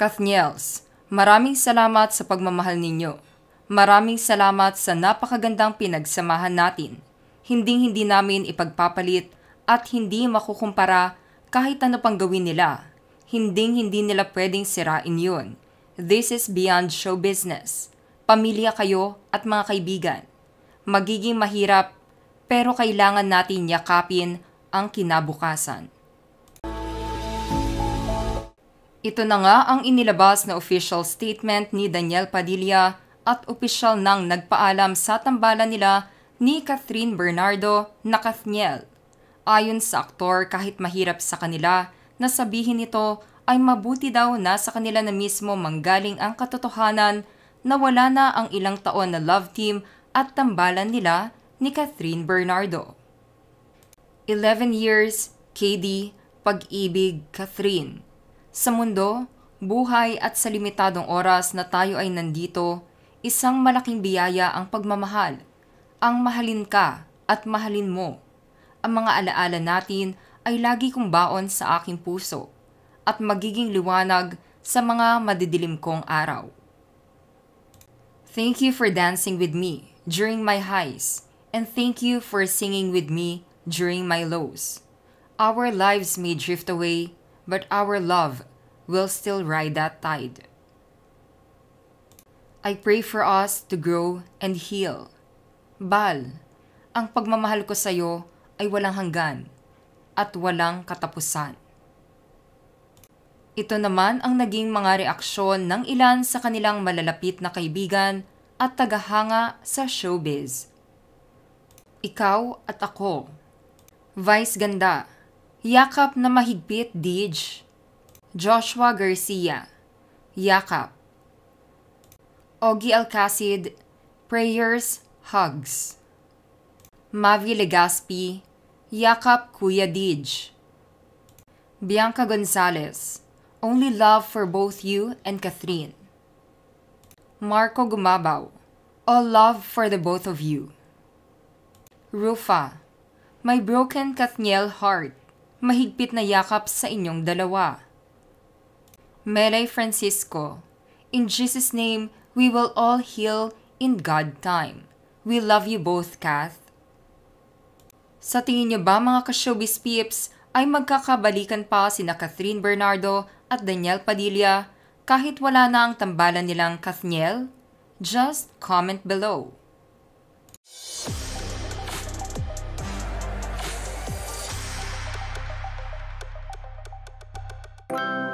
Kathniels, maraming salamat sa pagmamahal ninyo. Maraming salamat sa napakagandang pinagsamahan natin. Hinding-hindi namin ipagpapalit at hindi makukumpara kahit ano pang gawin nila. Hinding-hindi nila pwedeng sirain yun. This is beyond show business. Pamilya kayo at mga kaibigan. Magiging mahirap pero kailangan natin yakapin ang kinabukasan. Ito na nga ang inilabas na official statement ni Daniel Padilla at opisyal nang nagpaalam sa tambalan nila ni Catherine Bernardo na Kathniel. Ayon sa aktor, kahit mahirap sa kanila, na sabihin nito ay mabuti daw na sa kanila na mismo manggaling ang katotohanan na wala na ang ilang taon na love team at tambalan nila ni Catherine Bernardo. 11 years, KD, Pag-ibig, Catherine. Sa mundo, buhay at sa limitadong oras na tayo ay nandito, isang malaking biyaya ang pagmamahal, ang mahalin ka at mahalin mo. Ang mga alaala natin ay lagi kong baon sa aking puso at magiging liwanag sa mga madidilim kong araw. Thank you for dancing with me during my highs and thank you for singing with me during my lows. Our lives may drift away, but our love will still ride that tide. I pray for us to grow and heal. Bal, ang pagmamahal ko sa iyo ay walang hanggan at walang katapusan. Ito naman ang naging mga reaksyon ng ilan sa kanilang malalapit na kaibigan at tagahanga sa showbiz. Ikaw at ako. Vice Ganda Yakap na mahigpit, Dij. Joshua Garcia. Yakap. Ogi Alcacid. Prayers, Hugs. Mavi Legaspi. Yakap Kuya Dij. Bianca Gonzalez. Only love for both you and Catherine. Marco Gumabaw. All love for the both of you. Rufa. My broken Kathniel heart mahigpit na yakap sa inyong dalawa. Melay Francisco, in Jesus' name, we will all heal in God time. We love you both, Kath. Sa tingin niyo ba mga ka-showbiz peeps, ay magkakabalikan pa sina Catherine Bernardo at Daniel Padilla kahit wala na ang tambalan nilang Kathniel? Just comment below. Bye.